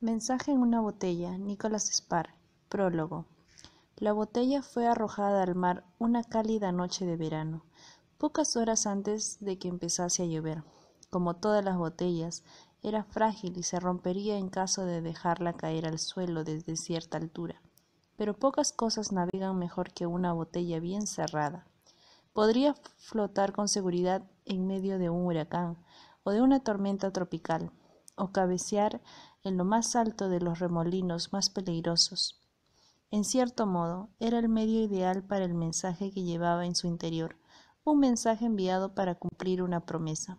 Mensaje en una botella, Nicholas Spar, prólogo. La botella fue arrojada al mar una cálida noche de verano, pocas horas antes de que empezase a llover. Como todas las botellas, era frágil y se rompería en caso de dejarla caer al suelo desde cierta altura. Pero pocas cosas navegan mejor que una botella bien cerrada. Podría flotar con seguridad en medio de un huracán o de una tormenta tropical, o cabecear en lo más alto de los remolinos más peligrosos. En cierto modo, era el medio ideal para el mensaje que llevaba en su interior, un mensaje enviado para cumplir una promesa.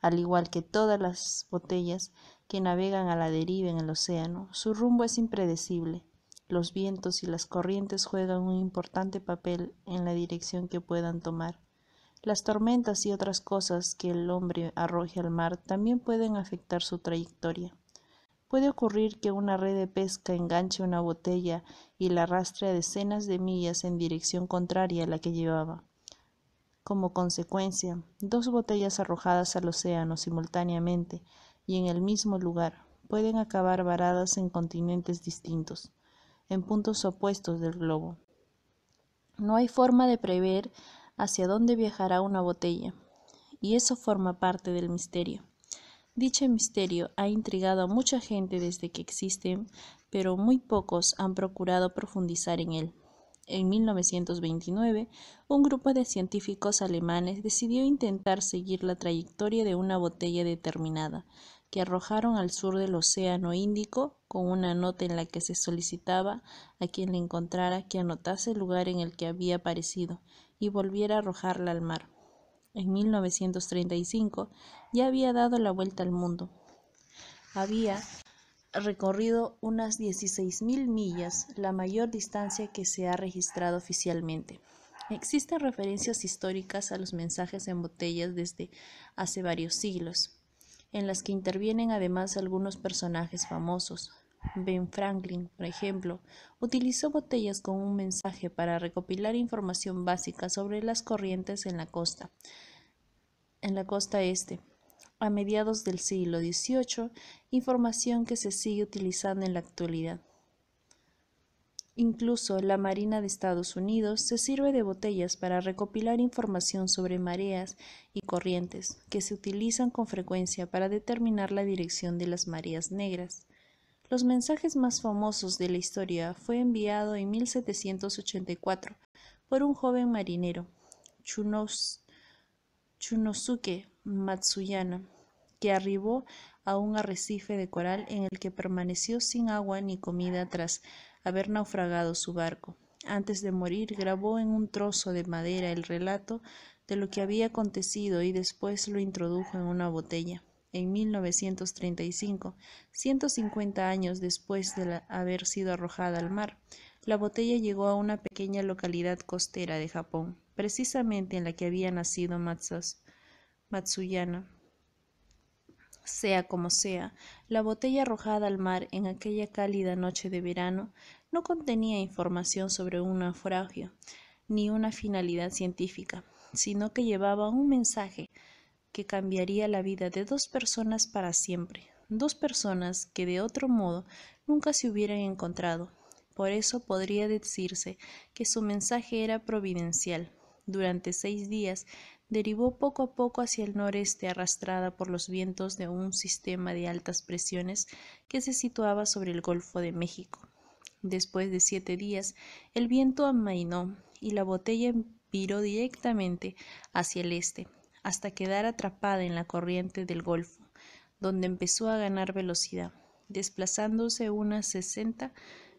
Al igual que todas las botellas que navegan a la deriva en el océano, su rumbo es impredecible. Los vientos y las corrientes juegan un importante papel en la dirección que puedan tomar. Las tormentas y otras cosas que el hombre arroje al mar también pueden afectar su trayectoria. Puede ocurrir que una red de pesca enganche una botella y la arrastre a decenas de millas en dirección contraria a la que llevaba. Como consecuencia, dos botellas arrojadas al océano simultáneamente y en el mismo lugar pueden acabar varadas en continentes distintos, en puntos opuestos del globo. No hay forma de prever hacia dónde viajará una botella, y eso forma parte del misterio. Dicho misterio ha intrigado a mucha gente desde que existen, pero muy pocos han procurado profundizar en él. En 1929, un grupo de científicos alemanes decidió intentar seguir la trayectoria de una botella determinada, que arrojaron al sur del Océano Índico con una nota en la que se solicitaba a quien le encontrara que anotase el lugar en el que había aparecido y volviera a arrojarla al mar en 1935, ya había dado la vuelta al mundo. Había recorrido unas 16.000 millas, la mayor distancia que se ha registrado oficialmente. Existen referencias históricas a los mensajes en botellas desde hace varios siglos, en las que intervienen además algunos personajes famosos. Ben Franklin, por ejemplo, utilizó botellas con un mensaje para recopilar información básica sobre las corrientes en la costa, en la costa este. A mediados del siglo XVIII, información que se sigue utilizando en la actualidad. Incluso la Marina de Estados Unidos se sirve de botellas para recopilar información sobre mareas y corrientes, que se utilizan con frecuencia para determinar la dirección de las mareas negras. Los mensajes más famosos de la historia fue enviado en 1784 por un joven marinero, Chunos Chunosuke Matsuyana, que arribó a un arrecife de coral en el que permaneció sin agua ni comida tras haber naufragado su barco. Antes de morir, grabó en un trozo de madera el relato de lo que había acontecido y después lo introdujo en una botella. En 1935, 150 años después de haber sido arrojada al mar, la botella llegó a una pequeña localidad costera de Japón precisamente en la que había nacido Matsus, Matsuyana. Sea como sea, la botella arrojada al mar en aquella cálida noche de verano no contenía información sobre un naufragio ni una finalidad científica, sino que llevaba un mensaje que cambiaría la vida de dos personas para siempre, dos personas que de otro modo nunca se hubieran encontrado. Por eso podría decirse que su mensaje era providencial, durante seis días, derivó poco a poco hacia el noreste arrastrada por los vientos de un sistema de altas presiones que se situaba sobre el Golfo de México. Después de siete días, el viento amainó y la botella viró directamente hacia el este, hasta quedar atrapada en la corriente del Golfo, donde empezó a ganar velocidad, desplazándose unas 60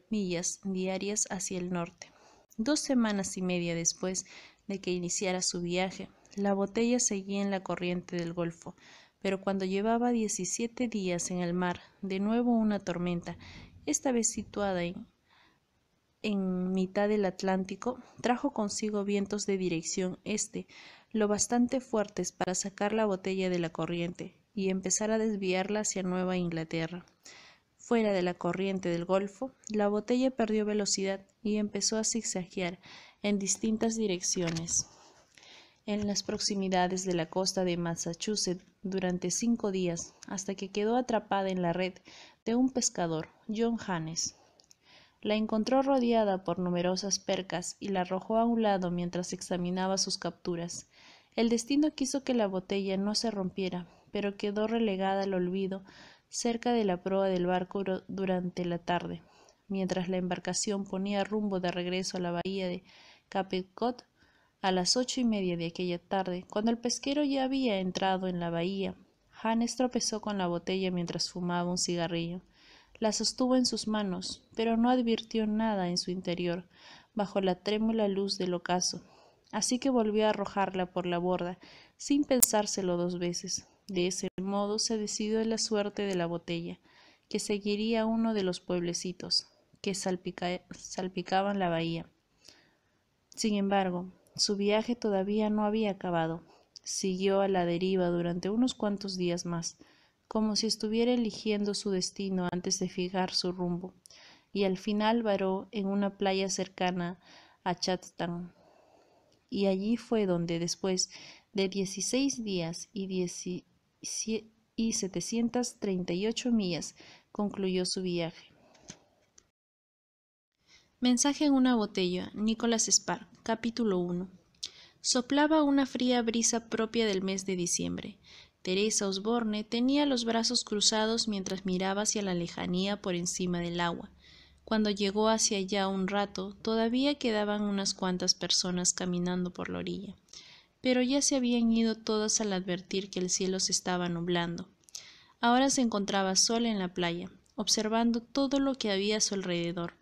millas diarias hacia el norte. Dos semanas y media después de que iniciara su viaje. La botella seguía en la corriente del Golfo, pero cuando llevaba 17 días en el mar, de nuevo una tormenta, esta vez situada en, en mitad del Atlántico, trajo consigo vientos de dirección este, lo bastante fuertes para sacar la botella de la corriente y empezar a desviarla hacia Nueva Inglaterra. Fuera de la corriente del Golfo, la botella perdió velocidad y empezó a zigzaguear en distintas direcciones en las proximidades de la costa de Massachusetts durante cinco días hasta que quedó atrapada en la red de un pescador, John Hannes. La encontró rodeada por numerosas percas y la arrojó a un lado mientras examinaba sus capturas. El destino quiso que la botella no se rompiera, pero quedó relegada al olvido cerca de la proa del barco durante la tarde, mientras la embarcación ponía rumbo de regreso a la bahía de a las ocho y media de aquella tarde, cuando el pesquero ya había entrado en la bahía, Hannes tropezó con la botella mientras fumaba un cigarrillo. La sostuvo en sus manos, pero no advirtió nada en su interior, bajo la trémula luz del ocaso. Así que volvió a arrojarla por la borda, sin pensárselo dos veces. De ese modo se decidió la suerte de la botella, que seguiría uno de los pueblecitos que salpicaban la bahía. Sin embargo, su viaje todavía no había acabado. Siguió a la deriva durante unos cuantos días más, como si estuviera eligiendo su destino antes de fijar su rumbo, y al final varó en una playa cercana a Chatham. Y allí fue donde, después de 16 días y, treinta y 738 millas, concluyó su viaje. Mensaje en una botella, Nicolás Spark, capítulo 1. Soplaba una fría brisa propia del mes de diciembre. Teresa Osborne tenía los brazos cruzados mientras miraba hacia la lejanía por encima del agua. Cuando llegó hacia allá un rato, todavía quedaban unas cuantas personas caminando por la orilla, pero ya se habían ido todas al advertir que el cielo se estaba nublando. Ahora se encontraba sola en la playa, observando todo lo que había a su alrededor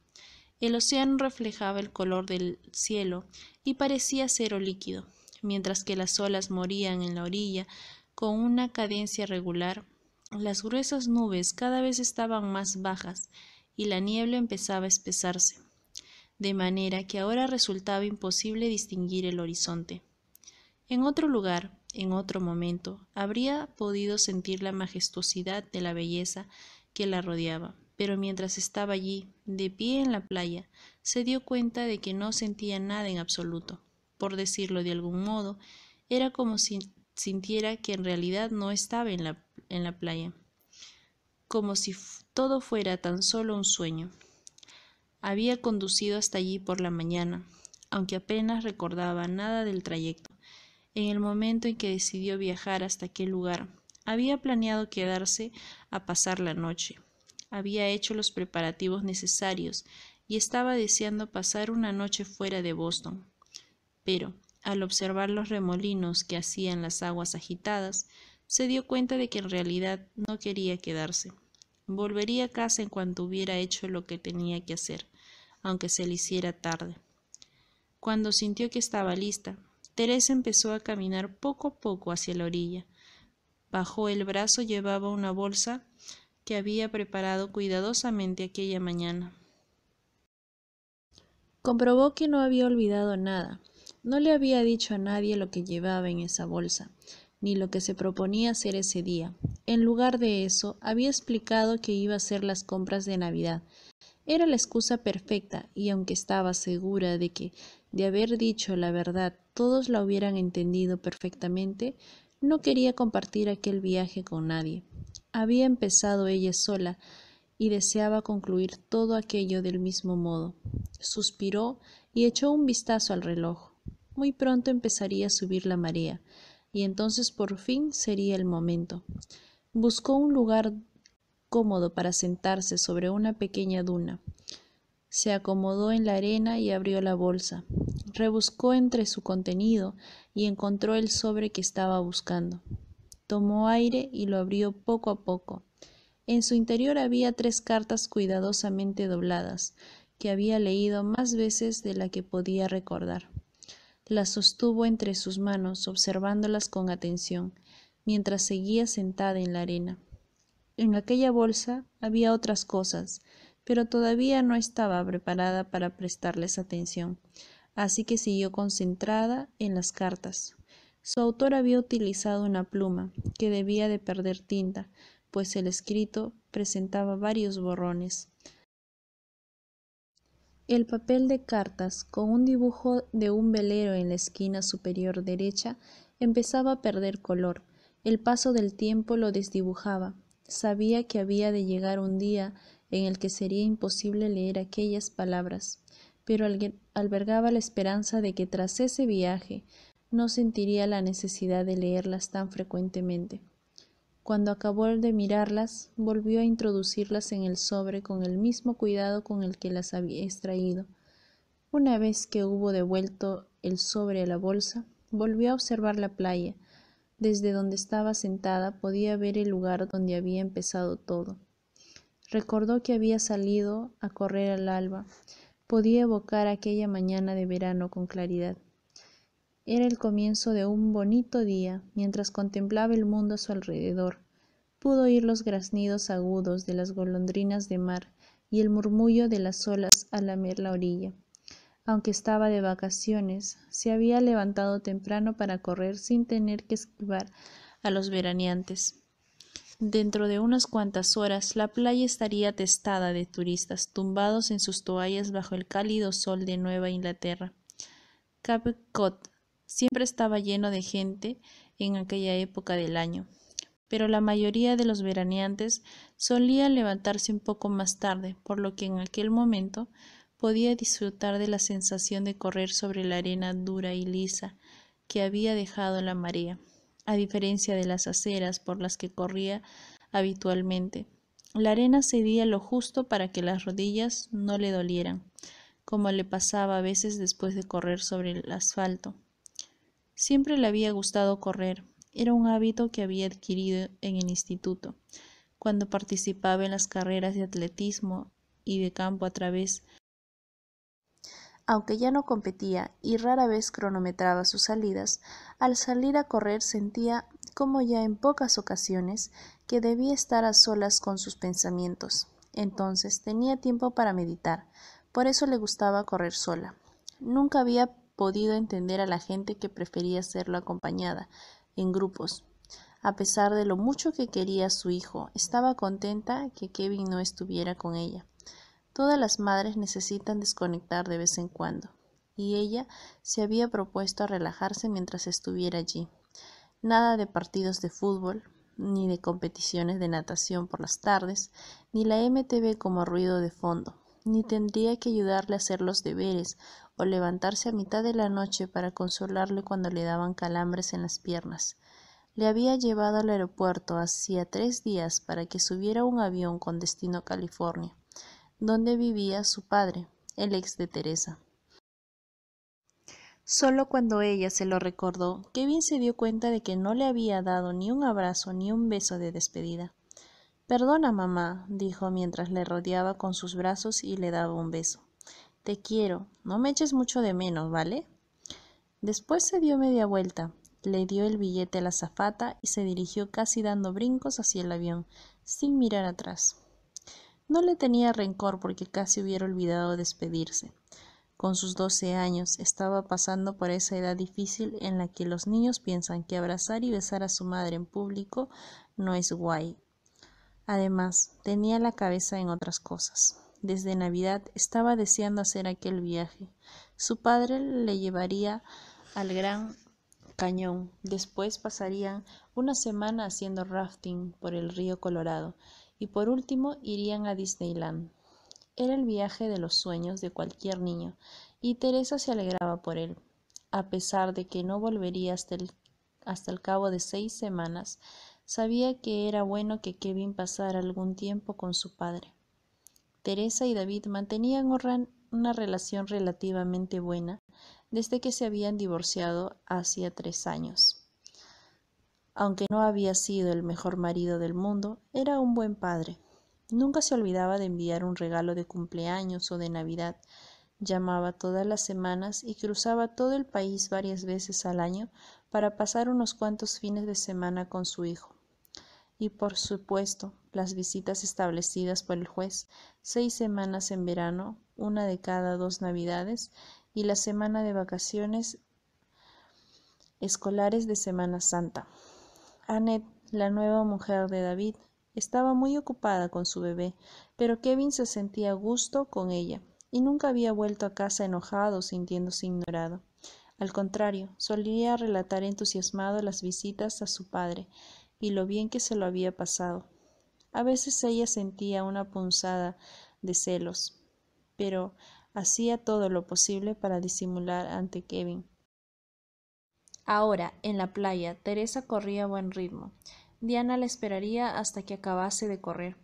el océano reflejaba el color del cielo y parecía sero líquido, mientras que las olas morían en la orilla con una cadencia regular. Las gruesas nubes cada vez estaban más bajas y la niebla empezaba a espesarse, de manera que ahora resultaba imposible distinguir el horizonte. En otro lugar, en otro momento, habría podido sentir la majestuosidad de la belleza que la rodeaba pero mientras estaba allí, de pie en la playa, se dio cuenta de que no sentía nada en absoluto. Por decirlo de algún modo, era como si sintiera que en realidad no estaba en la, playa, como si todo fuera tan solo un sueño. Había conducido hasta allí por la mañana, aunque apenas recordaba nada del trayecto. En el momento en que decidió viajar hasta aquel lugar, había planeado quedarse a pasar la noche, había hecho los preparativos necesarios y estaba deseando pasar una noche fuera de Boston. Pero, al observar los remolinos que hacían las aguas agitadas, se dio cuenta de que en realidad no quería quedarse. Volvería a casa en cuanto hubiera hecho lo que tenía que hacer, aunque se le hiciera tarde. Cuando sintió que estaba lista, Teresa empezó a caminar poco a poco hacia la orilla. Bajo el brazo llevaba una bolsa que había preparado cuidadosamente aquella mañana. Comprobó que no había olvidado nada. No le había dicho a nadie lo que llevaba en esa bolsa, ni lo que se proponía hacer ese día. En lugar de eso, había explicado que iba a hacer las compras de Navidad. Era la excusa perfecta, y aunque estaba segura de que, de haber dicho la verdad, todos la hubieran entendido perfectamente, no quería compartir aquel viaje con nadie. Había empezado ella sola y deseaba concluir todo aquello del mismo modo. Suspiró y echó un vistazo al reloj. Muy pronto empezaría a subir la marea, y entonces por fin sería el momento. Buscó un lugar cómodo para sentarse sobre una pequeña duna. Se acomodó en la arena y abrió la bolsa. Rebuscó entre su contenido y encontró el sobre que estaba buscando tomó aire y lo abrió poco a poco. En su interior había tres cartas cuidadosamente dobladas, que había leído más veces de la que podía recordar. Las sostuvo entre sus manos, observándolas con atención, mientras seguía sentada en la arena. En aquella bolsa había otras cosas, pero todavía no estaba preparada para prestarles atención, así que siguió concentrada en las cartas. Su autor había utilizado una pluma, que debía de perder tinta, pues el escrito presentaba varios borrones. El papel de cartas, con un dibujo de un velero en la esquina superior derecha, empezaba a perder color. El paso del tiempo lo desdibujaba. Sabía que había de llegar un día en el que sería imposible leer aquellas palabras, pero albergaba la esperanza de que tras ese viaje no sentiría la necesidad de leerlas tan frecuentemente. Cuando acabó de mirarlas, volvió a introducirlas en el sobre con el mismo cuidado con el que las había extraído. Una vez que hubo devuelto el sobre a la bolsa, volvió a observar la playa. Desde donde estaba sentada podía ver el lugar donde había empezado todo. Recordó que había salido a correr al alba. Podía evocar aquella mañana de verano con claridad. Era el comienzo de un bonito día, mientras contemplaba el mundo a su alrededor. Pudo oír los graznidos agudos de las golondrinas de mar y el murmullo de las olas al lamer la orilla. Aunque estaba de vacaciones, se había levantado temprano para correr sin tener que esquivar a los veraneantes. Dentro de unas cuantas horas la playa estaría atestada de turistas tumbados en sus toallas bajo el cálido sol de Nueva Inglaterra. Cape Cod siempre estaba lleno de gente en aquella época del año, pero la mayoría de los veraneantes solía levantarse un poco más tarde, por lo que en aquel momento podía disfrutar de la sensación de correr sobre la arena dura y lisa que había dejado la marea, a diferencia de las aceras por las que corría habitualmente. La arena cedía lo justo para que las rodillas no le dolieran, como le pasaba a veces después de correr sobre el asfalto. Siempre le había gustado correr. Era un hábito que había adquirido en el instituto, cuando participaba en las carreras de atletismo y de campo a través. Aunque ya no competía y rara vez cronometraba sus salidas, al salir a correr sentía, como ya en pocas ocasiones, que debía estar a solas con sus pensamientos. Entonces tenía tiempo para meditar, por eso le gustaba correr sola. Nunca había podido entender a la gente que prefería hacerlo acompañada, en grupos. A pesar de lo mucho que quería su hijo, estaba contenta que Kevin no estuviera con ella. Todas las madres necesitan desconectar de vez en cuando, y ella se había propuesto a relajarse mientras estuviera allí. Nada de partidos de fútbol, ni de competiciones de natación por las tardes, ni la MTV como ruido de fondo ni tendría que ayudarle a hacer los deberes, o levantarse a mitad de la noche para consolarle cuando le daban calambres en las piernas. Le había llevado al aeropuerto hacía tres días para que subiera un avión con destino a California, donde vivía su padre, el ex de Teresa. Solo cuando ella se lo recordó, Kevin se dio cuenta de que no le había dado ni un abrazo ni un beso de despedida. Perdona, mamá, dijo mientras le rodeaba con sus brazos y le daba un beso. Te quiero, no me eches mucho de menos, ¿vale? Después se dio media vuelta, le dio el billete a la zafata y se dirigió casi dando brincos hacia el avión, sin mirar atrás. No le tenía rencor porque casi hubiera olvidado despedirse. Con sus doce años estaba pasando por esa edad difícil en la que los niños piensan que abrazar y besar a su madre en público no es guay Además, tenía la cabeza en otras cosas. Desde Navidad estaba deseando hacer aquel viaje. Su padre le llevaría al Gran Cañón. Después pasarían una semana haciendo rafting por el río Colorado y por último irían a Disneyland. Era el viaje de los sueños de cualquier niño y Teresa se alegraba por él, a pesar de que no volvería hasta el, hasta el cabo de seis semanas. Sabía que era bueno que Kevin pasara algún tiempo con su padre. Teresa y David mantenían una relación relativamente buena desde que se habían divorciado hacía tres años. Aunque no había sido el mejor marido del mundo, era un buen padre. Nunca se olvidaba de enviar un regalo de cumpleaños o de Navidad. Llamaba todas las semanas y cruzaba todo el país varias veces al año para pasar unos cuantos fines de semana con su hijo. Y por supuesto, las visitas establecidas por el juez, seis semanas en verano, una de cada dos navidades y la semana de vacaciones escolares de Semana Santa. Annette, la nueva mujer de David, estaba muy ocupada con su bebé, pero Kevin se sentía a gusto con ella y nunca había vuelto a casa enojado sintiéndose ignorado. Al contrario, solía relatar entusiasmado las visitas a su padre y lo bien que se lo había pasado. A veces ella sentía una punzada de celos, pero hacía todo lo posible para disimular ante Kevin. Ahora, en la playa, Teresa corría a buen ritmo. Diana la esperaría hasta que acabase de correr,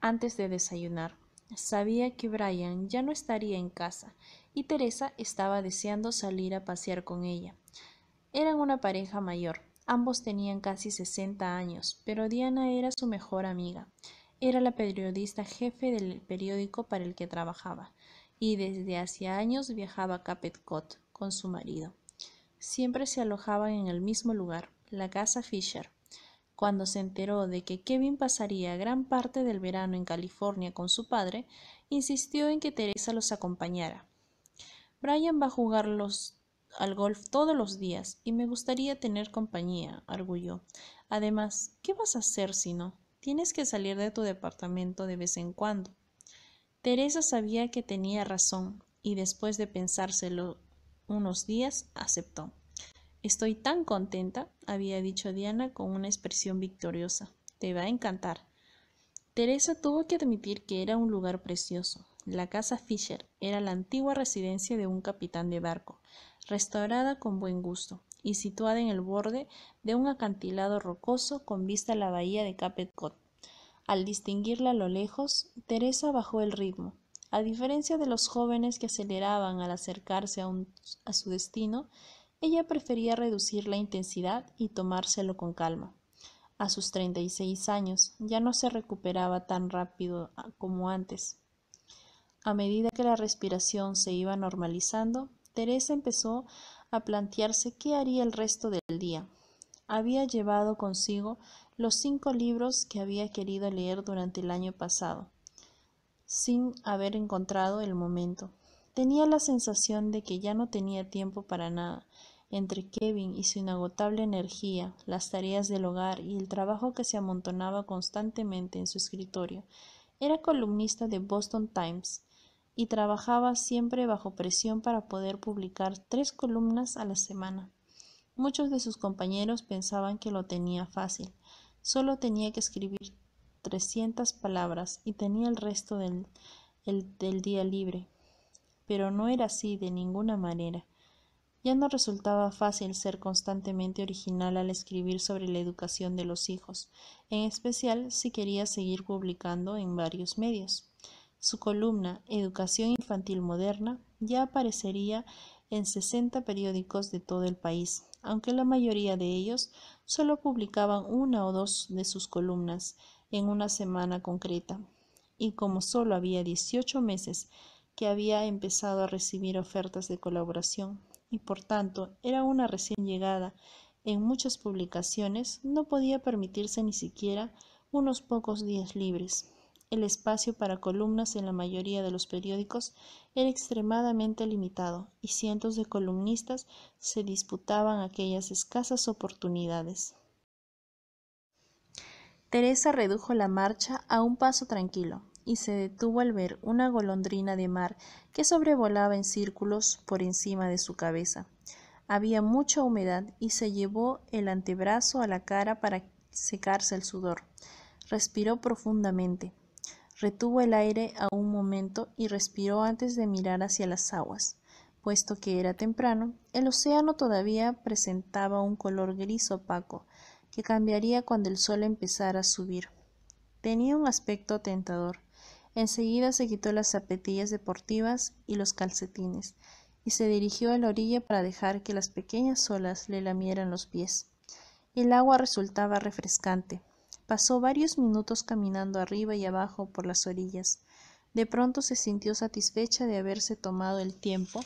antes de desayunar. Sabía que Brian ya no estaría en casa y Teresa estaba deseando salir a pasear con ella. Eran una pareja mayor, ambos tenían casi 60 años, pero Diana era su mejor amiga. Era la periodista jefe del periódico para el que trabajaba, y desde hacía años viajaba a Cot con su marido. Siempre se alojaban en el mismo lugar, la casa Fisher. Cuando se enteró de que Kevin pasaría gran parte del verano en California con su padre, insistió en que Teresa los acompañara, Brian va a jugar al golf todos los días y me gustaría tener compañía, arguyó. Además, ¿qué vas a hacer si no? Tienes que salir de tu departamento de vez en cuando. Teresa sabía que tenía razón y después de pensárselo unos días aceptó. Estoy tan contenta, había dicho Diana con una expresión victoriosa. Te va a encantar. Teresa tuvo que admitir que era un lugar precioso, la casa Fisher era la antigua residencia de un capitán de barco, restaurada con buen gusto y situada en el borde de un acantilado rocoso con vista a la bahía de Capet Cod. Al distinguirla a lo lejos, Teresa bajó el ritmo. A diferencia de los jóvenes que aceleraban al acercarse a, a su destino, ella prefería reducir la intensidad y tomárselo con calma. A sus 36 años ya no se recuperaba tan rápido ah, como antes. A medida que la respiración se iba normalizando, Teresa empezó a plantearse qué haría el resto del día. Había llevado consigo los cinco libros que había querido leer durante el año pasado, sin haber encontrado el momento. Tenía la sensación de que ya no tenía tiempo para nada. Entre Kevin y su inagotable energía, las tareas del hogar y el trabajo que se amontonaba constantemente en su escritorio, era columnista de Boston Times, y trabajaba siempre bajo presión para poder publicar tres columnas a la semana. Muchos de sus compañeros pensaban que lo tenía fácil, solo tenía que escribir 300 palabras y tenía el resto del, del día libre. Pero no era así de ninguna manera. Ya no resultaba fácil ser constantemente original al escribir sobre la educación de los hijos, en especial si quería seguir publicando en varios medios. Su columna Educación Infantil Moderna ya aparecería en 60 periódicos de todo el país, aunque la mayoría de ellos solo publicaban una o dos de sus columnas en una semana concreta. Y como solo había 18 meses que había empezado a recibir ofertas de colaboración y por tanto era una recién llegada en muchas publicaciones, no podía permitirse ni siquiera unos pocos días libres el espacio para columnas en la mayoría de los periódicos era extremadamente limitado y cientos de columnistas se disputaban aquellas escasas oportunidades. Teresa redujo la marcha a un paso tranquilo y se detuvo al ver una golondrina de mar que sobrevolaba en círculos por encima de su cabeza. Había mucha humedad y se llevó el antebrazo a la cara para secarse el sudor. Respiró profundamente. Retuvo el aire a un momento y respiró antes de mirar hacia las aguas. Puesto que era temprano, el océano todavía presentaba un color gris opaco, que cambiaría cuando el sol empezara a subir. Tenía un aspecto tentador. Enseguida se quitó las zapatillas deportivas y los calcetines, y se dirigió a la orilla para dejar que las pequeñas olas le lamieran los pies. El agua resultaba refrescante, Pasó varios minutos caminando arriba y abajo por las orillas. De pronto se sintió satisfecha de haberse tomado el tiempo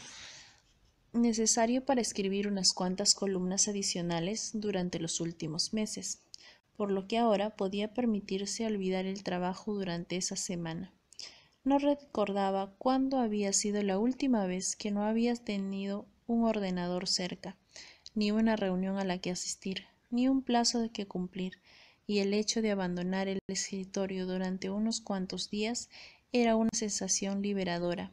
necesario para escribir unas cuantas columnas adicionales durante los últimos meses, por lo que ahora podía permitirse olvidar el trabajo durante esa semana. No recordaba cuándo había sido la última vez que no había tenido un ordenador cerca, ni una reunión a la que asistir, ni un plazo de que cumplir, y el hecho de abandonar el escritorio durante unos cuantos días era una sensación liberadora.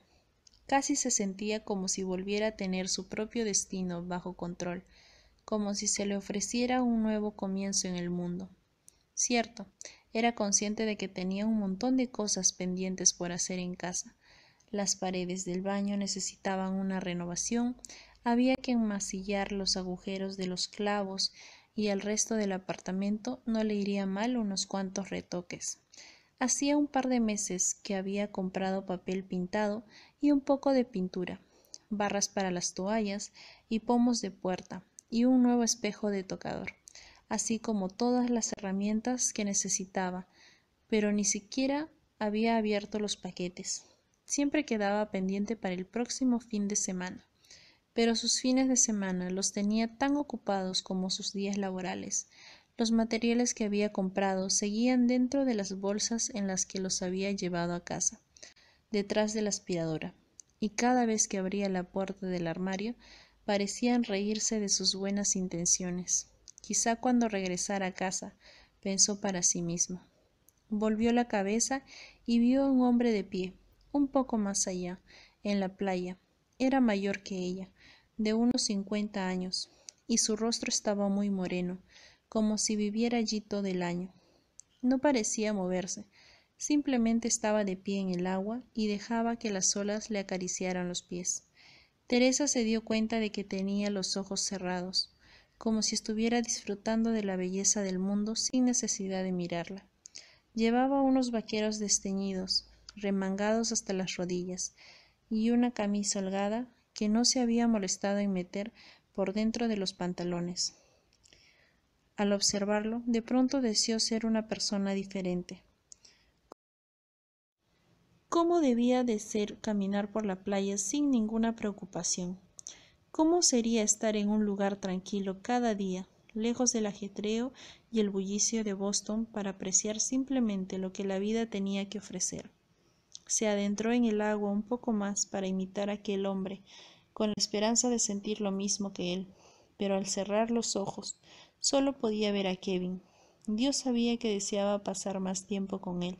Casi se sentía como si volviera a tener su propio destino bajo control, como si se le ofreciera un nuevo comienzo en el mundo. Cierto, era consciente de que tenía un montón de cosas pendientes por hacer en casa. Las paredes del baño necesitaban una renovación, había que enmasillar los agujeros de los clavos, y al resto del apartamento no le iría mal unos cuantos retoques. Hacía un par de meses que había comprado papel pintado y un poco de pintura, barras para las toallas y pomos de puerta, y un nuevo espejo de tocador, así como todas las herramientas que necesitaba, pero ni siquiera había abierto los paquetes. Siempre quedaba pendiente para el próximo fin de semana pero sus fines de semana los tenía tan ocupados como sus días laborales. Los materiales que había comprado seguían dentro de las bolsas en las que los había llevado a casa, detrás de la aspiradora, y cada vez que abría la puerta del armario parecían reírse de sus buenas intenciones. Quizá cuando regresara a casa, pensó para sí misma. Volvió la cabeza y vio a un hombre de pie, un poco más allá, en la playa. Era mayor que ella, de unos cincuenta años, y su rostro estaba muy moreno, como si viviera allí todo el año. No parecía moverse, simplemente estaba de pie en el agua y dejaba que las olas le acariciaran los pies. Teresa se dio cuenta de que tenía los ojos cerrados, como si estuviera disfrutando de la belleza del mundo sin necesidad de mirarla. Llevaba unos vaqueros desteñidos, remangados hasta las rodillas, y una camisa holgada no se había molestado en meter por dentro de los pantalones. Al observarlo, de pronto deseó ser una persona diferente. ¿Cómo debía de ser caminar por la playa sin ninguna preocupación? ¿Cómo sería estar en un lugar tranquilo cada día, lejos del ajetreo y el bullicio de Boston para apreciar simplemente lo que la vida tenía que ofrecer? Se adentró en el agua un poco más para imitar a aquel hombre con la esperanza de sentir lo mismo que él, pero al cerrar los ojos solo podía ver a Kevin. Dios sabía que deseaba pasar más tiempo con él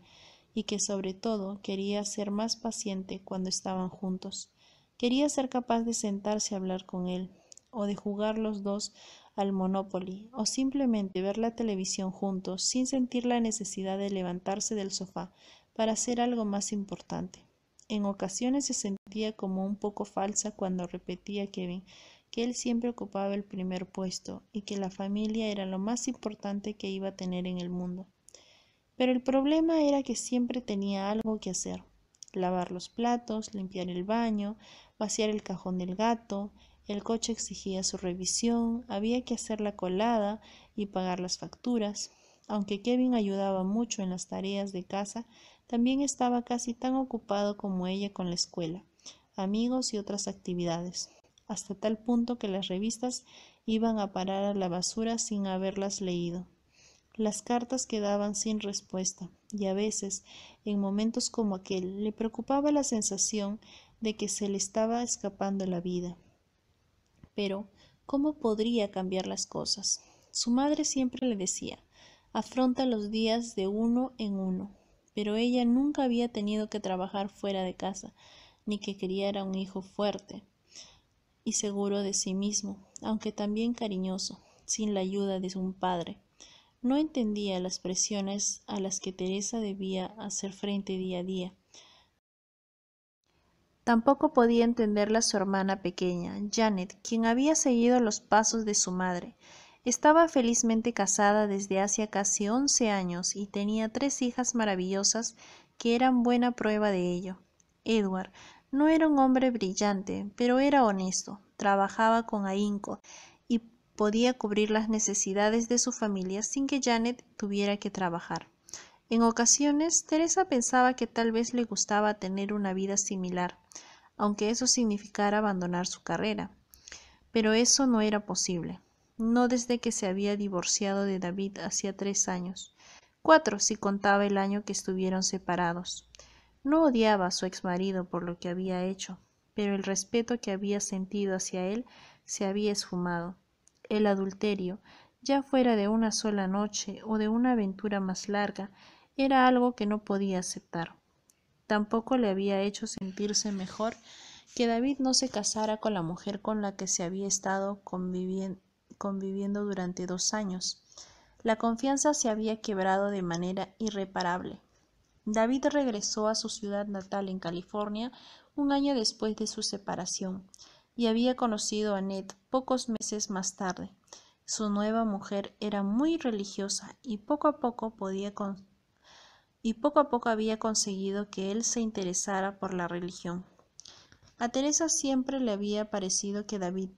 y que sobre todo quería ser más paciente cuando estaban juntos. Quería ser capaz de sentarse a hablar con él, o de jugar los dos al Monopoly, o simplemente ver la televisión juntos sin sentir la necesidad de levantarse del sofá para hacer algo más importante. En ocasiones se sentía como un poco falsa cuando repetía Kevin que él siempre ocupaba el primer puesto y que la familia era lo más importante que iba a tener en el mundo. Pero el problema era que siempre tenía algo que hacer. Lavar los platos, limpiar el baño, vaciar el cajón del gato, el coche exigía su revisión, había que hacer la colada y pagar las facturas. Aunque Kevin ayudaba mucho en las tareas de casa, también estaba casi tan ocupado como ella con la escuela, amigos y otras actividades, hasta tal punto que las revistas iban a parar a la basura sin haberlas leído. Las cartas quedaban sin respuesta, y a veces, en momentos como aquel, le preocupaba la sensación de que se le estaba escapando la vida. Pero, ¿cómo podría cambiar las cosas? Su madre siempre le decía afronta los días de uno en uno pero ella nunca había tenido que trabajar fuera de casa, ni que criara un hijo fuerte y seguro de sí mismo, aunque también cariñoso, sin la ayuda de su padre. No entendía las presiones a las que Teresa debía hacer frente día a día. Tampoco podía entenderla su hermana pequeña, Janet, quien había seguido los pasos de su madre, estaba felizmente casada desde hacía casi once años y tenía tres hijas maravillosas que eran buena prueba de ello. Edward no era un hombre brillante, pero era honesto, trabajaba con ahínco y podía cubrir las necesidades de su familia sin que Janet tuviera que trabajar. En ocasiones, Teresa pensaba que tal vez le gustaba tener una vida similar, aunque eso significara abandonar su carrera. Pero eso no era posible no desde que se había divorciado de David hacía tres años, cuatro si contaba el año que estuvieron separados. No odiaba a su ex marido por lo que había hecho, pero el respeto que había sentido hacia él se había esfumado. El adulterio, ya fuera de una sola noche o de una aventura más larga, era algo que no podía aceptar. Tampoco le había hecho sentirse mejor que David no se casara con la mujer con la que se había estado conviviendo conviviendo durante dos años. La confianza se había quebrado de manera irreparable. David regresó a su ciudad natal en California un año después de su separación y había conocido a Annette pocos meses más tarde. Su nueva mujer era muy religiosa y poco a poco podía y poco a poco había conseguido que él se interesara por la religión. A Teresa siempre le había parecido que David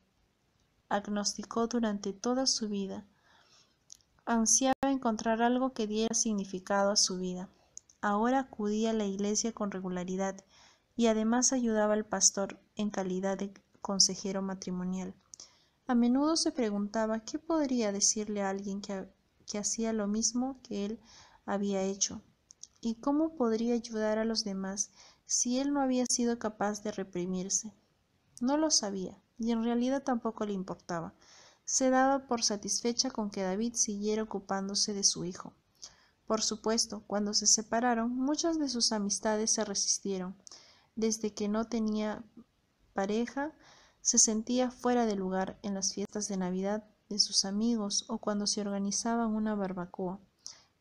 agnosticó durante toda su vida. Ansiaba encontrar algo que diera significado a su vida. Ahora acudía a la iglesia con regularidad y además ayudaba al pastor en calidad de consejero matrimonial. A menudo se preguntaba qué podría decirle a alguien que, que hacía lo mismo que él había hecho y cómo podría ayudar a los demás si él no había sido capaz de reprimirse. No lo sabía, y en realidad tampoco le importaba. Se daba por satisfecha con que David siguiera ocupándose de su hijo. Por supuesto, cuando se separaron, muchas de sus amistades se resistieron. Desde que no tenía pareja, se sentía fuera de lugar en las fiestas de Navidad de sus amigos o cuando se organizaban una barbacoa.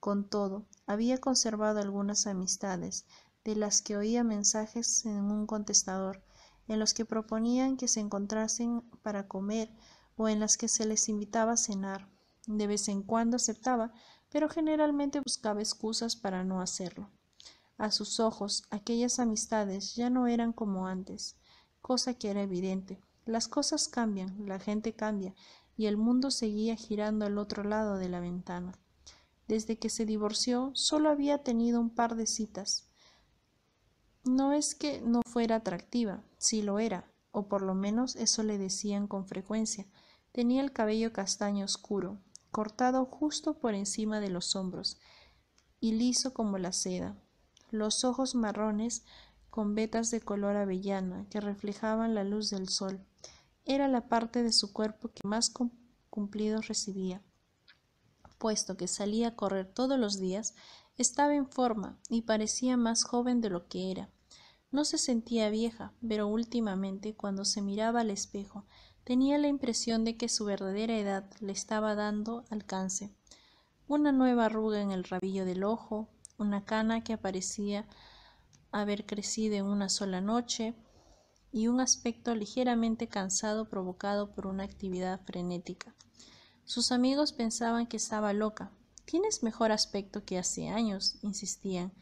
Con todo, había conservado algunas amistades, de las que oía mensajes en un contestador, en los que proponían que se encontrasen para comer o en las que se les invitaba a cenar. De vez en cuando aceptaba, pero generalmente buscaba excusas para no hacerlo. A sus ojos, aquellas amistades ya no eran como antes, cosa que era evidente. Las cosas cambian, la gente cambia, y el mundo seguía girando al otro lado de la ventana. Desde que se divorció, solo había tenido un par de citas, no es que no fuera atractiva, si lo era, o por lo menos eso le decían con frecuencia. Tenía el cabello castaño oscuro, cortado justo por encima de los hombros, y liso como la seda. Los ojos marrones con vetas de color avellana que reflejaban la luz del sol. Era la parte de su cuerpo que más cumplidos recibía. Puesto que salía a correr todos los días, estaba en forma y parecía más joven de lo que era. No se sentía vieja, pero últimamente, cuando se miraba al espejo, tenía la impresión de que su verdadera edad le estaba dando alcance. Una nueva arruga en el rabillo del ojo, una cana que aparecía haber crecido en una sola noche, y un aspecto ligeramente cansado provocado por una actividad frenética. Sus amigos pensaban que estaba loca. Tienes mejor aspecto que hace años, insistían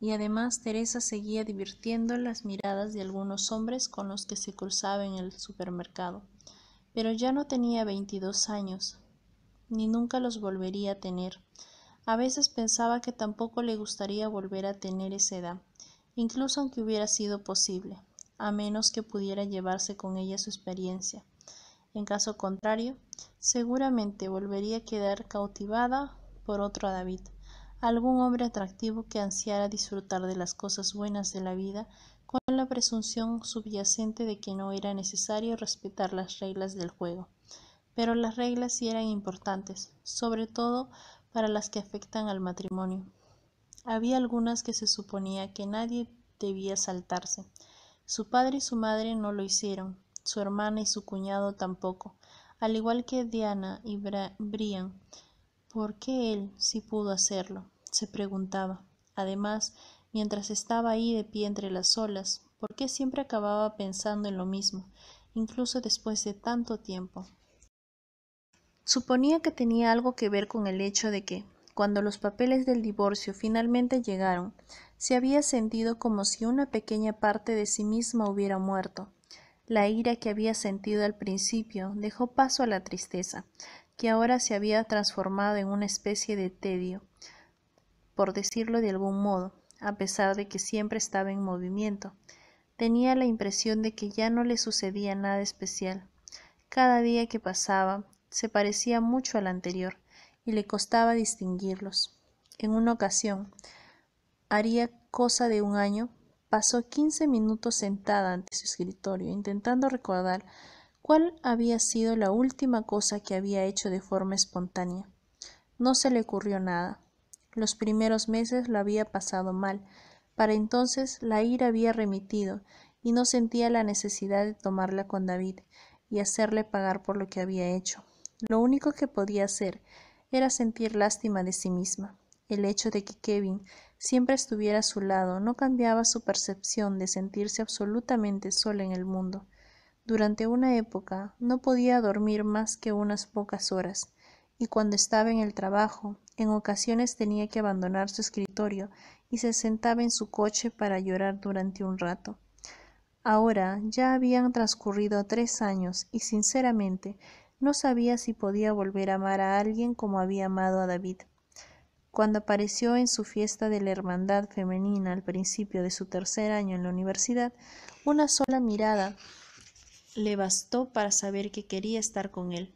y además Teresa seguía divirtiendo las miradas de algunos hombres con los que se cruzaba en el supermercado. Pero ya no tenía veintidós años, ni nunca los volvería a tener. A veces pensaba que tampoco le gustaría volver a tener esa edad, incluso aunque hubiera sido posible, a menos que pudiera llevarse con ella su experiencia. En caso contrario, seguramente volvería a quedar cautivada por otro David algún hombre atractivo que ansiara disfrutar de las cosas buenas de la vida con la presunción subyacente de que no era necesario respetar las reglas del juego. Pero las reglas sí eran importantes, sobre todo para las que afectan al matrimonio. Había algunas que se suponía que nadie debía saltarse. Su padre y su madre no lo hicieron, su hermana y su cuñado tampoco, al igual que Diana y Brian. ¿Por qué él sí pudo hacerlo? se preguntaba. Además, mientras estaba ahí de pie entre las olas, ¿por qué siempre acababa pensando en lo mismo, incluso después de tanto tiempo? Suponía que tenía algo que ver con el hecho de que, cuando los papeles del divorcio finalmente llegaron, se había sentido como si una pequeña parte de sí misma hubiera muerto. La ira que había sentido al principio dejó paso a la tristeza, que ahora se había transformado en una especie de tedio, por decirlo de algún modo, a pesar de que siempre estaba en movimiento. Tenía la impresión de que ya no le sucedía nada especial. Cada día que pasaba se parecía mucho al anterior y le costaba distinguirlos. En una ocasión, haría cosa de un año, pasó quince minutos sentada ante su escritorio, intentando recordar cuál había sido la última cosa que había hecho de forma espontánea. No se le ocurrió nada. Los primeros meses lo había pasado mal. Para entonces la ira había remitido y no sentía la necesidad de tomarla con David y hacerle pagar por lo que había hecho. Lo único que podía hacer era sentir lástima de sí misma. El hecho de que Kevin siempre estuviera a su lado no cambiaba su percepción de sentirse absolutamente sola en el mundo. Durante una época no podía dormir más que unas pocas horas, y cuando estaba en el trabajo, en ocasiones tenía que abandonar su escritorio y se sentaba en su coche para llorar durante un rato. Ahora ya habían transcurrido tres años y sinceramente no sabía si podía volver a amar a alguien como había amado a David. Cuando apareció en su fiesta de la Hermandad Femenina al principio de su tercer año en la universidad, una sola mirada le bastó para saber que quería estar con él.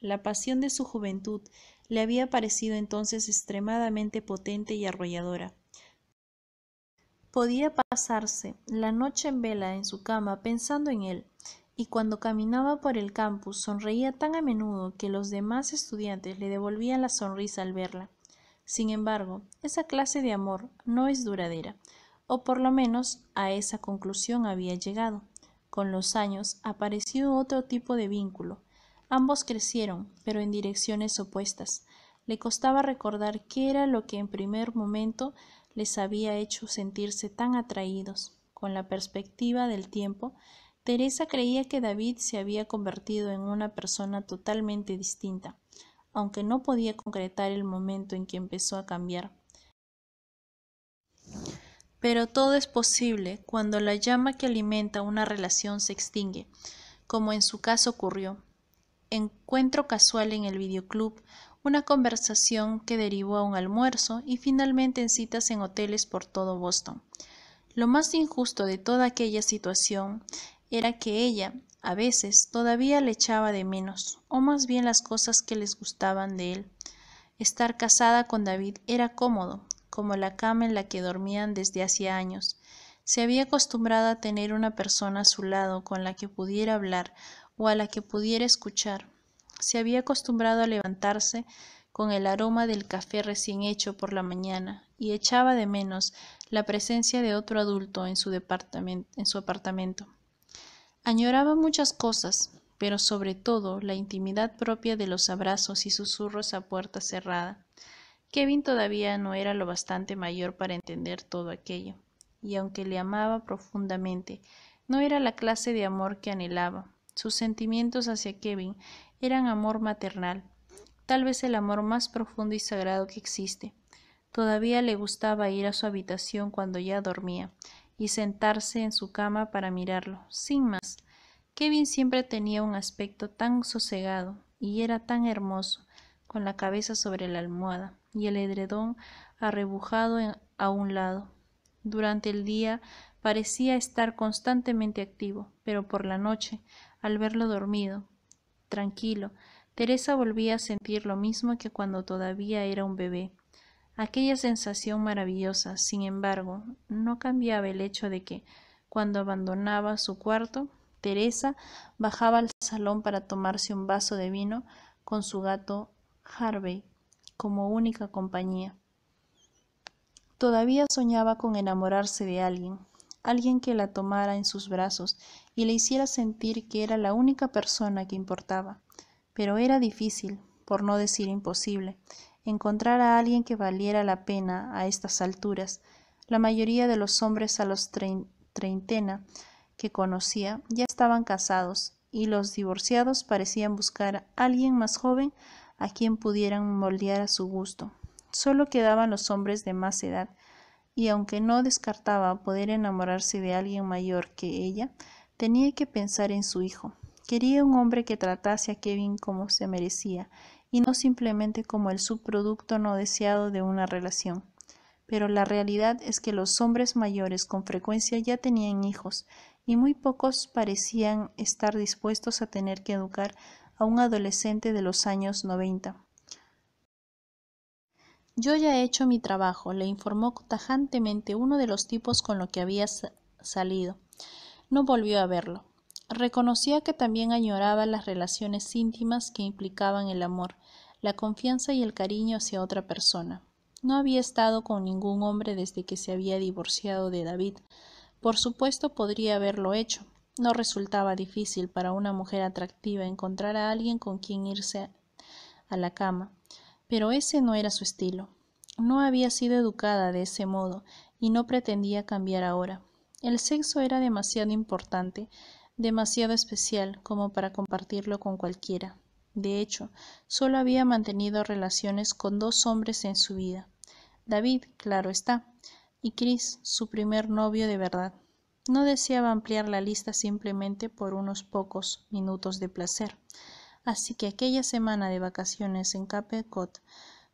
La pasión de su juventud le había parecido entonces extremadamente potente y arrolladora. Podía pasarse la noche en vela en su cama pensando en él, y cuando caminaba por el campus sonreía tan a menudo que los demás estudiantes le devolvían la sonrisa al verla. Sin embargo, esa clase de amor no es duradera, o por lo menos a esa conclusión había llegado. Con los años apareció otro tipo de vínculo. Ambos crecieron, pero en direcciones opuestas. Le costaba recordar qué era lo que en primer momento les había hecho sentirse tan atraídos. Con la perspectiva del tiempo, Teresa creía que David se había convertido en una persona totalmente distinta, aunque no podía concretar el momento en que empezó a cambiar. Pero todo es posible cuando la llama que alimenta una relación se extingue, como en su caso ocurrió. Encuentro casual en el videoclub, una conversación que derivó a un almuerzo y finalmente en citas en hoteles por todo Boston. Lo más injusto de toda aquella situación era que ella, a veces, todavía le echaba de menos, o más bien las cosas que les gustaban de él. Estar casada con David era cómodo, como la cama en la que dormían desde hacía años. Se había acostumbrado a tener una persona a su lado con la que pudiera hablar o a la que pudiera escuchar. Se había acostumbrado a levantarse con el aroma del café recién hecho por la mañana y echaba de menos la presencia de otro adulto en su, en su apartamento. Añoraba muchas cosas, pero sobre todo la intimidad propia de los abrazos y susurros a puerta cerrada. Kevin todavía no era lo bastante mayor para entender todo aquello, y aunque le amaba profundamente, no era la clase de amor que anhelaba. Sus sentimientos hacia Kevin eran amor maternal, tal vez el amor más profundo y sagrado que existe. Todavía le gustaba ir a su habitación cuando ya dormía y sentarse en su cama para mirarlo, sin más. Kevin siempre tenía un aspecto tan sosegado y era tan hermoso, con la cabeza sobre la almohada, y el edredón arrebujado a un lado. Durante el día parecía estar constantemente activo, pero por la noche, al verlo dormido, tranquilo, Teresa volvía a sentir lo mismo que cuando todavía era un bebé. Aquella sensación maravillosa, sin embargo, no cambiaba el hecho de que, cuando abandonaba su cuarto, Teresa bajaba al salón para tomarse un vaso de vino con su gato Harvey, como única compañía. Todavía soñaba con enamorarse de alguien, alguien que la tomara en sus brazos y le hiciera sentir que era la única persona que importaba. Pero era difícil, por no decir imposible, encontrar a alguien que valiera la pena a estas alturas. La mayoría de los hombres a los treintena que conocía ya estaban casados y los divorciados parecían buscar a alguien más joven a quien pudieran moldear a su gusto. Solo quedaban los hombres de más edad, y aunque no descartaba poder enamorarse de alguien mayor que ella, tenía que pensar en su hijo. Quería un hombre que tratase a Kevin como se merecía, y no simplemente como el subproducto no deseado de una relación. Pero la realidad es que los hombres mayores con frecuencia ya tenían hijos, y muy pocos parecían estar dispuestos a tener que educar a un adolescente de los años 90. Yo ya he hecho mi trabajo, le informó tajantemente uno de los tipos con lo que había salido. No volvió a verlo. Reconocía que también añoraba las relaciones íntimas que implicaban el amor, la confianza y el cariño hacia otra persona. No había estado con ningún hombre desde que se había divorciado de David. Por supuesto podría haberlo hecho, no resultaba difícil para una mujer atractiva encontrar a alguien con quien irse a la cama, pero ese no era su estilo. No había sido educada de ese modo y no pretendía cambiar ahora. El sexo era demasiado importante, demasiado especial como para compartirlo con cualquiera. De hecho, solo había mantenido relaciones con dos hombres en su vida. David, claro está, y Chris, su primer novio de verdad. No deseaba ampliar la lista simplemente por unos pocos minutos de placer. Así que aquella semana de vacaciones en Capecot,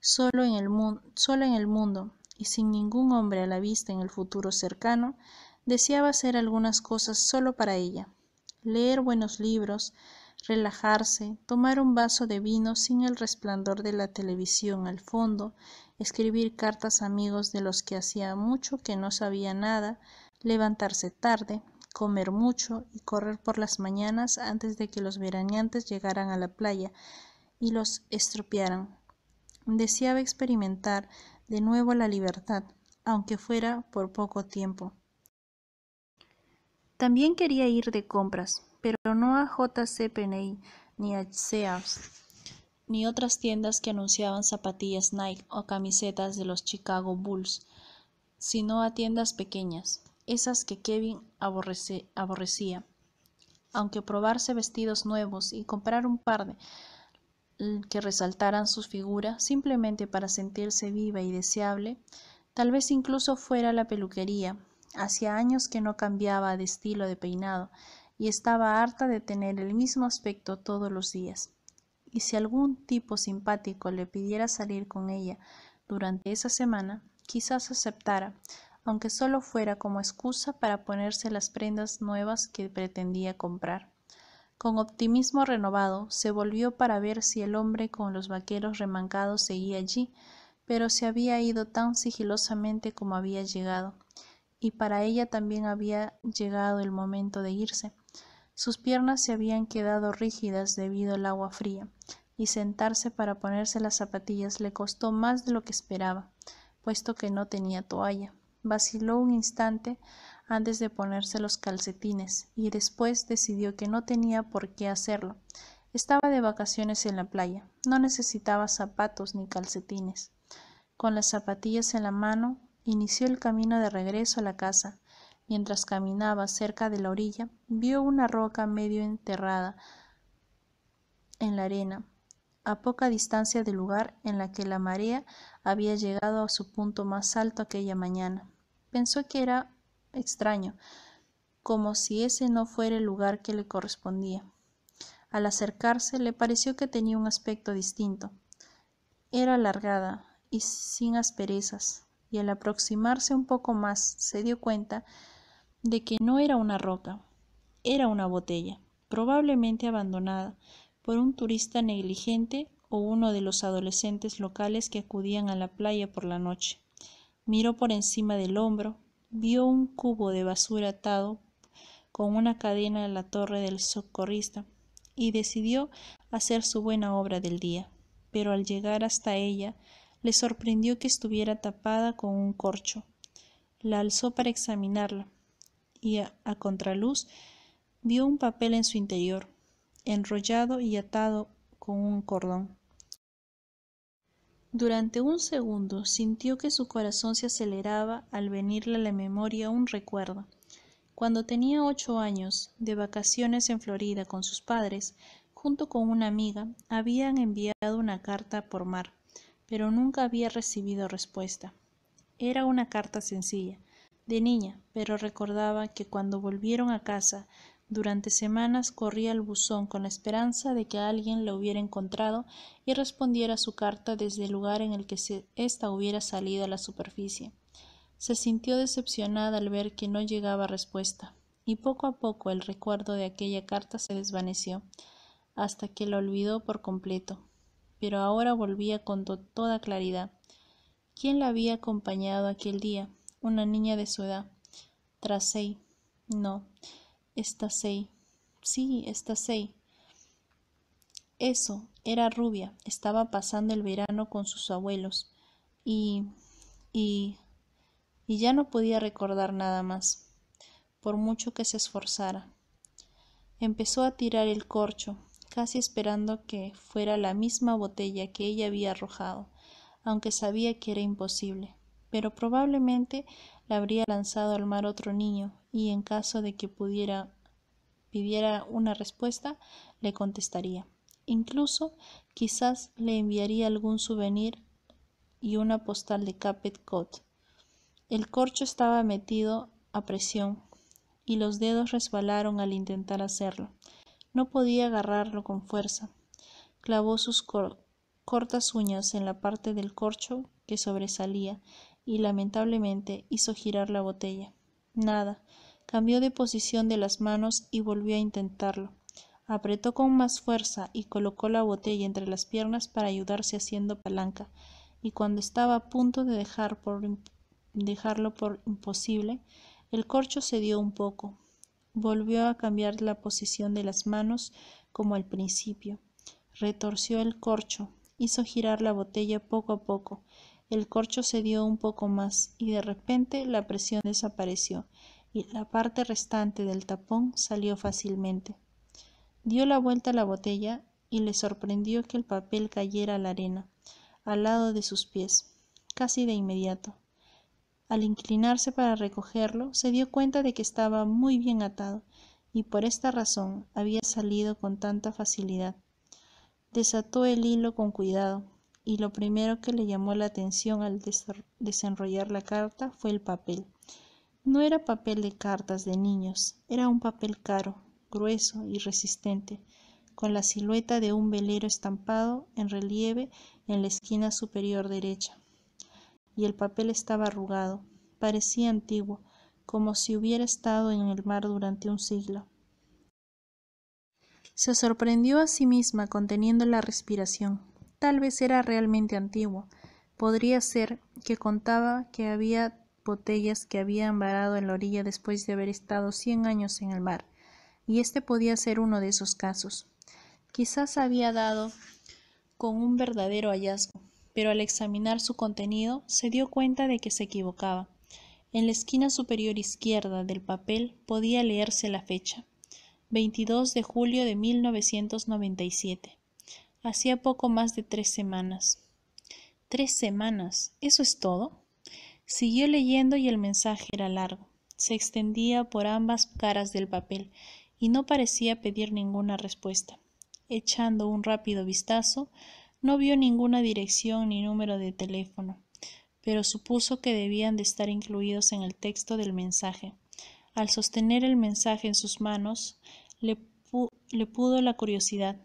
solo en el, solo en el mundo y sin ningún hombre a la vista en el futuro cercano, deseaba hacer algunas cosas solo para ella. Leer buenos libros, relajarse, tomar un vaso de vino sin el resplandor de la televisión al fondo, escribir cartas a amigos de los que hacía mucho que no sabía nada, levantarse tarde, comer mucho y correr por las mañanas antes de que los veraneantes llegaran a la playa y los estropearan. Deseaba experimentar de nuevo la libertad, aunque fuera por poco tiempo. También quería ir de compras, pero no a JCPenney ni a Sears, ni otras tiendas que anunciaban zapatillas Nike o camisetas de los Chicago Bulls, sino a tiendas pequeñas, esas que Kevin aborrecía. Aunque probarse vestidos nuevos y comprar un par de mm, que resaltaran su figura. simplemente para sentirse viva y deseable, tal vez incluso fuera la peluquería. Hacía años que no cambiaba de estilo de peinado y estaba harta de tener el mismo aspecto todos los días. Y si algún tipo simpático le pidiera salir con ella durante esa semana, quizás aceptara, aunque solo fuera como excusa para ponerse las prendas nuevas que pretendía comprar. Con optimismo renovado, se volvió para ver si el hombre con los vaqueros remancados seguía allí, pero se había ido tan sigilosamente como había llegado, y para ella también había llegado el momento de irse. Sus piernas se habían quedado rígidas debido al agua fría, y sentarse para ponerse las zapatillas le costó más de lo que esperaba, puesto que no tenía toalla. Vaciló un instante antes de ponerse los calcetines y después decidió que no tenía por qué hacerlo. Estaba de vacaciones en la playa, no necesitaba zapatos ni calcetines. Con las zapatillas en la mano, inició el camino de regreso a la casa. Mientras caminaba cerca de la orilla, vio una roca medio enterrada en la arena a poca distancia del lugar en la que la marea había llegado a su punto más alto aquella mañana. Pensó que era extraño, como si ese no fuera el lugar que le correspondía. Al acercarse le pareció que tenía un aspecto distinto. Era alargada y sin asperezas, y al aproximarse un poco más se dio cuenta de que no era una roca, era una botella, probablemente abandonada, un turista negligente o uno de los adolescentes locales que acudían a la playa por la noche. Miró por encima del hombro, vio un cubo de basura atado con una cadena a la torre del socorrista y decidió hacer su buena obra del día. Pero al llegar hasta ella, le sorprendió que estuviera tapada con un corcho. La alzó para examinarla y a contraluz vio un papel en su interior enrollado y atado con un cordón. Durante un segundo sintió que su corazón se aceleraba al venirle a la memoria un recuerdo. Cuando tenía ocho años, de vacaciones en Florida con sus padres, junto con una amiga, habían enviado una carta por mar, pero nunca había recibido respuesta. Era una carta sencilla, de niña, pero recordaba que cuando volvieron a casa durante semanas corría al buzón con la esperanza de que alguien la hubiera encontrado y respondiera su carta desde el lugar en el que ésta hubiera salido a la superficie. Se sintió decepcionada al ver que no llegaba respuesta, y poco a poco el recuerdo de aquella carta se desvaneció, hasta que la olvidó por completo. Pero ahora volvía con toda claridad. ¿Quién la había acompañado aquel día? Una niña de su edad. Tracey. No. Esta seis, Sí, esta seis. Eso, era rubia, estaba pasando el verano con sus abuelos y... y... y ya no podía recordar nada más, por mucho que se esforzara. Empezó a tirar el corcho, casi esperando que fuera la misma botella que ella había arrojado, aunque sabía que era imposible pero probablemente le habría lanzado al mar otro niño, y en caso de que pudiera pidiera una respuesta, le contestaría. Incluso quizás le enviaría algún souvenir y una postal de Capet Cot. El corcho estaba metido a presión y los dedos resbalaron al intentar hacerlo. No podía agarrarlo con fuerza. Clavó sus cortas uñas en la parte del corcho que sobresalía y lamentablemente hizo girar la botella. Nada. Cambió de posición de las manos y volvió a intentarlo. Apretó con más fuerza y colocó la botella entre las piernas para ayudarse haciendo palanca, y cuando estaba a punto de dejar por, dejarlo por imposible, el corcho cedió un poco. Volvió a cambiar la posición de las manos como al principio. Retorció el corcho, hizo girar la botella poco a poco, el corcho cedió un poco más y de repente la presión desapareció y la parte restante del tapón salió fácilmente. Dio la vuelta a la botella y le sorprendió que el papel cayera a la arena, al lado de sus pies, casi de inmediato. Al inclinarse para recogerlo, se dio cuenta de que estaba muy bien atado y por esta razón había salido con tanta facilidad. Desató el hilo con cuidado, y lo primero que le llamó la atención al desenrollar la carta fue el papel. No era papel de cartas de niños, era un papel caro, grueso y resistente, con la silueta de un velero estampado en relieve en la esquina superior derecha. Y el papel estaba arrugado, parecía antiguo, como si hubiera estado en el mar durante un siglo. Se sorprendió a sí misma conteniendo la respiración tal vez era realmente antiguo. Podría ser que contaba que había botellas que habían varado en la orilla después de haber estado cien años en el mar, y este podía ser uno de esos casos. Quizás había dado con un verdadero hallazgo, pero al examinar su contenido se dio cuenta de que se equivocaba. En la esquina superior izquierda del papel podía leerse la fecha, 22 de julio de 1997 hacía poco más de tres semanas. Tres semanas, ¿eso es todo? Siguió leyendo y el mensaje era largo. Se extendía por ambas caras del papel y no parecía pedir ninguna respuesta. Echando un rápido vistazo, no vio ninguna dirección ni número de teléfono, pero supuso que debían de estar incluidos en el texto del mensaje. Al sostener el mensaje en sus manos, le, pudo la curiosidad.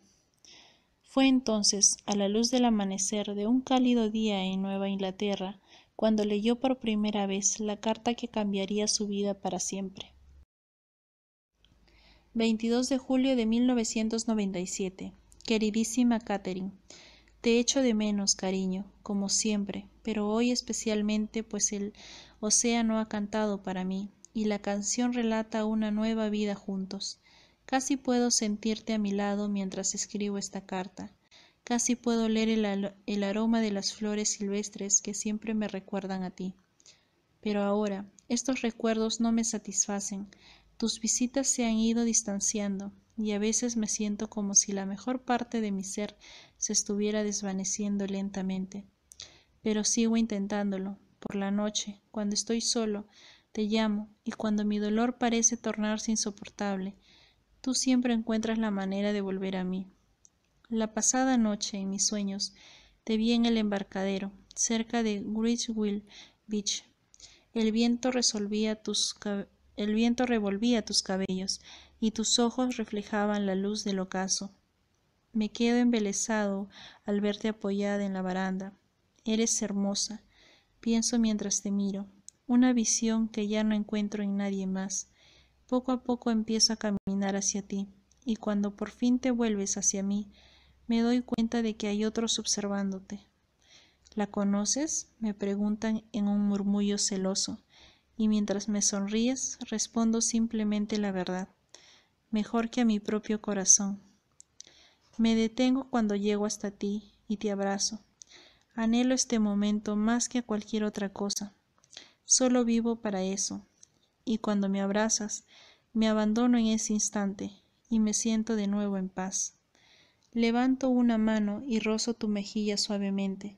Fue entonces, a la luz del amanecer de un cálido día en Nueva Inglaterra, cuando leyó por primera vez la carta que cambiaría su vida para siempre. 22 de julio de 1997. Queridísima Catherine, te echo de menos, cariño, como siempre, pero hoy especialmente pues el océano ha cantado para mí, y la canción relata una nueva vida juntos. Casi puedo sentirte a mi lado mientras escribo esta carta. Casi puedo leer el, el, aroma de las flores silvestres que siempre me recuerdan a ti. Pero ahora, estos recuerdos no me satisfacen. Tus visitas se han ido distanciando, y a veces me siento como si la mejor parte de mi ser se estuviera desvaneciendo lentamente. Pero sigo intentándolo. Por la noche, cuando estoy solo, te llamo, y cuando mi dolor parece tornarse insoportable, tú siempre encuentras la manera de volver a mí. La pasada noche, en mis sueños, te vi en el embarcadero, cerca de Griswold Beach. El viento, resolvía el viento revolvía tus cabellos y tus ojos reflejaban la luz del ocaso. Me quedo embelesado al verte apoyada en la baranda. Eres hermosa, pienso mientras te miro, una visión que ya no encuentro en nadie más poco a poco empiezo a caminar hacia ti, y cuando por fin te vuelves hacia mí, me doy cuenta de que hay otros observándote. ¿La conoces? me preguntan en un murmullo celoso, y mientras me sonríes, respondo simplemente la verdad, mejor que a mi propio corazón. Me detengo cuando llego hasta ti y te abrazo. Anhelo este momento más que a cualquier otra cosa. Solo vivo para eso, y cuando me abrazas, me abandono en ese instante y me siento de nuevo en paz. Levanto una mano y rozo tu mejilla suavemente,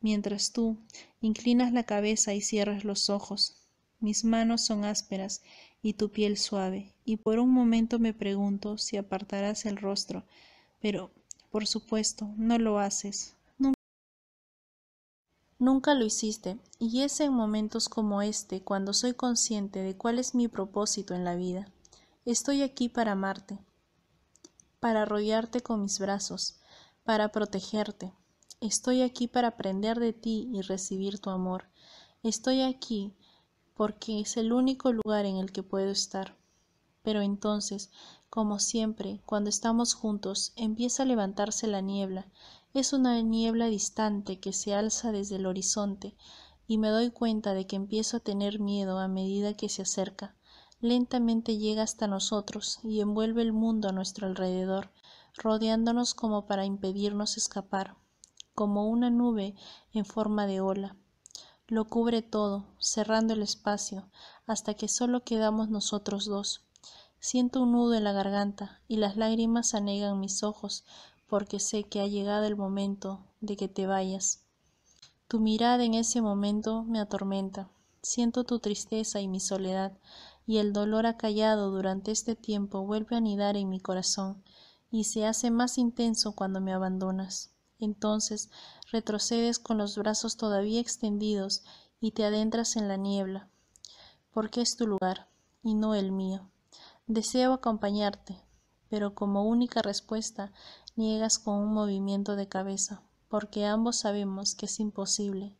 mientras tú inclinas la cabeza y cierras los ojos. Mis manos son ásperas y tu piel suave, y por un momento me pregunto si apartarás el rostro, pero, por supuesto, no lo haces, Nunca lo hiciste, y es en momentos como este cuando soy consciente de cuál es mi propósito en la vida. Estoy aquí para amarte, para rodearte con mis brazos, para protegerte. Estoy aquí para aprender de ti y recibir tu amor. Estoy aquí porque es el único lugar en el que puedo estar. Pero entonces, como siempre, cuando estamos juntos, empieza a levantarse la niebla es una niebla distante que se alza desde el horizonte, y me doy cuenta de que empiezo a tener miedo a medida que se acerca. Lentamente llega hasta nosotros y envuelve el mundo a nuestro alrededor, rodeándonos como para impedirnos escapar, como una nube en forma de ola. Lo cubre todo, cerrando el espacio, hasta que solo quedamos nosotros dos. Siento un nudo en la garganta y las lágrimas anegan mis ojos porque sé que ha llegado el momento de que te vayas. Tu mirada en ese momento me atormenta. Siento tu tristeza y mi soledad, y el dolor acallado durante este tiempo vuelve a anidar en mi corazón, y se hace más intenso cuando me abandonas. Entonces retrocedes con los brazos todavía extendidos y te adentras en la niebla, porque es tu lugar y no el mío. Deseo acompañarte, pero como única respuesta niegas con un movimiento de cabeza, porque ambos sabemos que es imposible.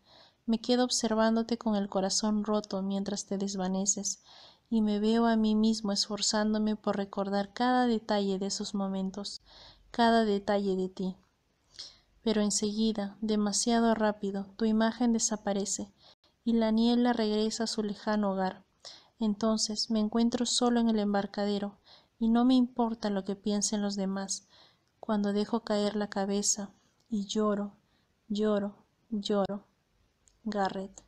Me quedo observándote con el corazón roto mientras te desvaneces, y me veo a mí mismo esforzándome por recordar cada detalle de esos momentos, cada detalle de ti. Pero enseguida, demasiado rápido, tu imagen desaparece, y la niebla regresa a su lejano hogar. Entonces me encuentro solo en el embarcadero, y no me importa lo que piensen los demás, cuando dejo caer la cabeza y lloro, lloro, lloro. Garrett.